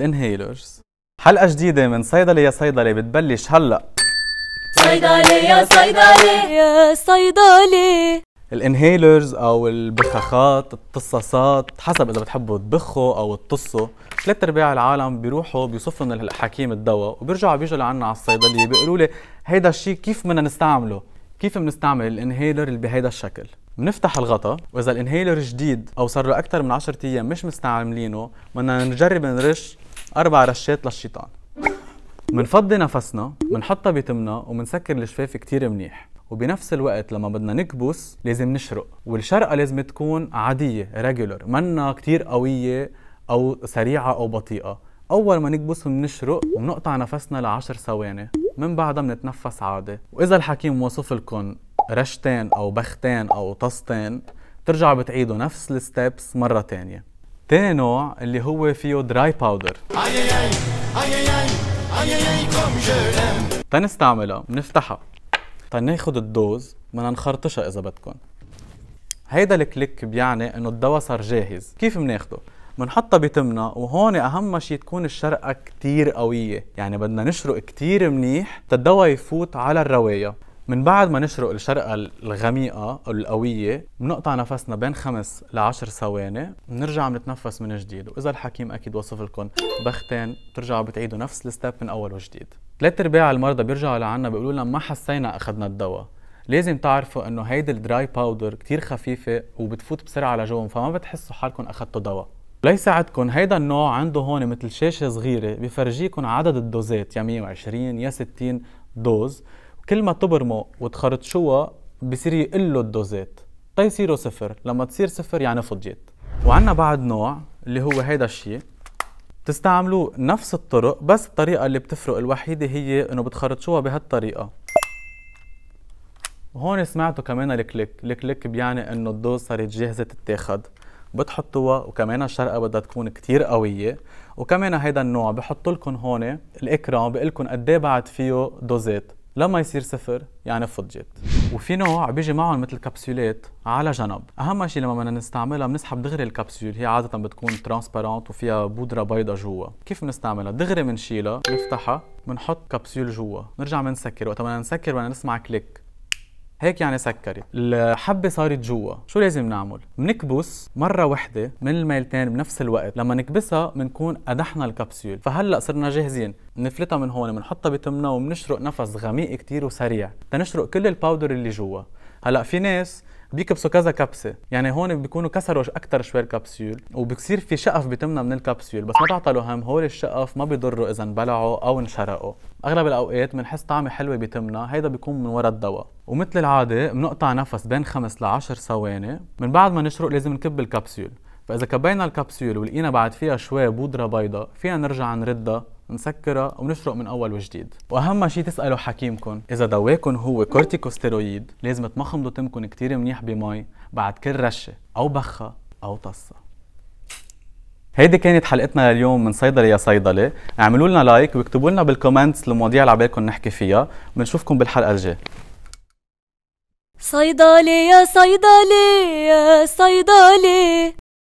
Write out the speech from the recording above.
الانهيلرز حلقة جديدة من صيدلة يا صيدلة بتبلش هلا صيدلي يا صيدلي يا صيدلي الانهيلرز او البخاخات التصاصات حسب اذا بتحبوا تبخوا او تطصوا ثلاث ارباع العالم بيروحوا بيصفوا من الحكيم الدواء وبيرجعوا بيجوا لعنا على الصيدليه بيقولوا لي هيدا الشيء كيف بدنا نستعمله كيف بنستعمل الانهيلر اللي بهيدا الشكل بنفتح الغطا واذا الانهيلر جديد او صار له اكثر من 10 ايام مش مستعملينه بدنا نجرب نرش اربع رشات للشيطان بنفضي نفسنا بنحطها بتمنا وبنسكر الجفاف كتير منيح وبنفس الوقت لما بدنا نكبس لازم نشرق والشرقه لازم تكون عاديه ريجولر منا كتير قويه او سريعه او بطيئه اول ما نكبس بنشرق وبنقطع نفسنا لعشر ثواني من بعدها بنتنفس عادي واذا الحكيم وصف لكم رشتين او بختين او طستين بترجعوا بتعيدوا نفس الستبس مره تانية تاني نوع اللي هو فيه دراي باودر تنستعملها بنفتحها تناخد طيب الدوز بدنا نخرطشها اذا بدكم هيدا الكليك بيعني انه الدواء صار جاهز كيف بناخده بنحطها بتمنا وهون اهم شيء تكون الشرقه كتير قويه يعني بدنا نشرق كتير منيح تدوى يفوت على الروايه من بعد ما نشرق الشرقة الغميقة أو القوية بنقطع نفسنا بين خمس لعشر ثواني بنرجع بنتنفس من جديد وإذا الحكيم أكيد وصف لكم بختين بترجعوا بتعيدوا نفس الستاب من أول وجديد ثلاث أرباع المرضى بيرجعوا لعنا بيقولوا لنا ما حسينا أخذنا الدواء لازم تعرفوا انه هيدي الدراي باودر كتير خفيفه وبتفوت بسرعه جوهم فما بتحسوا حالكم اخذتوا دواء ليساعدكم هيدا النوع عنده هون مثل شاشه صغيره بفرجيكم عدد الدوزات يعني يا 120 يا 60 دوز كل ما تبرموا وتخرطشوها بصير يقل له الدوزات تيصيروا طيب صفر لما تصير صفر يعني فضيت وعنا بعد نوع اللي هو هيدا الشيء تستعملوا نفس الطرق بس الطريقه اللي بتفرق الوحيده هي انه بتخرطشوها بهالطريقه وهون سمعتوا كمان الكليك الكليك بيعني انه الدوز صارت جاهزه تتاخد بتحطوها وكمان الشرقه بدها تكون كتير قويه وكمان هيدا النوع بحط لكم هون الاكرام بقول لكم قد ايه بعد فيه دوزات لما يصير صفر يعني فضجت وفي نوع بيجي معهم مثل كبسولات على جنب اهم شيء لما بدنا نستعملها بنسحب دغري الكبسول هي عاده بتكون ترانسبيرونت وفيها بودره بيضاء جوا كيف بنستعملها دغري بنشيلها بنفتحها بنحط كبسول جوا بنرجع بنسكر وقت بدنا نسكر بدنا نسمع كليك هيك يعني سكرت الحبه صارت جوا شو لازم نعمل بنكبس مره وحده من الميلتين بنفس الوقت لما نكبسها بنكون قدحنا الكبسول فهلا صرنا جاهزين بنفلتها من هون بنحطها بتمنا وبنشرق نفس غميق كتير وسريع تنشرق كل الباودر اللي جوا هلا في ناس بيكبسوا كذا كبسه يعني هون بيكونوا كسروا اكثر شوي الكبسول وبصير في شقف بتمنا من الكبسول بس ما تعطلوا هم هول الشقف ما بيضروا اذا انبلعوا او انشرقوا اغلب الاوقات بنحس طعمه حلوه بتمنا هيدا بيكون من وراء الدواء ومثل العاده بنقطع نفس بين خمس لعشر ثواني من بعد ما نشرق لازم نكب الكبسول فاذا كبينا الكبسول ولقينا بعد فيها شوي بودره بيضاء فينا نرجع نردها نسكرها ونشرق من اول وجديد واهم شيء تسالوا حكيمكم اذا دواكم هو كورتيكوستيرويد لازم تمخمضوا تمكن كتير منيح بمي بعد كل رشه او بخه او طصه هيدي كانت حلقتنا لليوم من صيدلة يا صيدلة اعملوا لنا لايك واكتبوا لنا بالكومنتس المواضيع اللي عبالكم نحكي فيها بنشوفكم بالحلقة الجاية صيدلة يا صيدلة يا صيدلة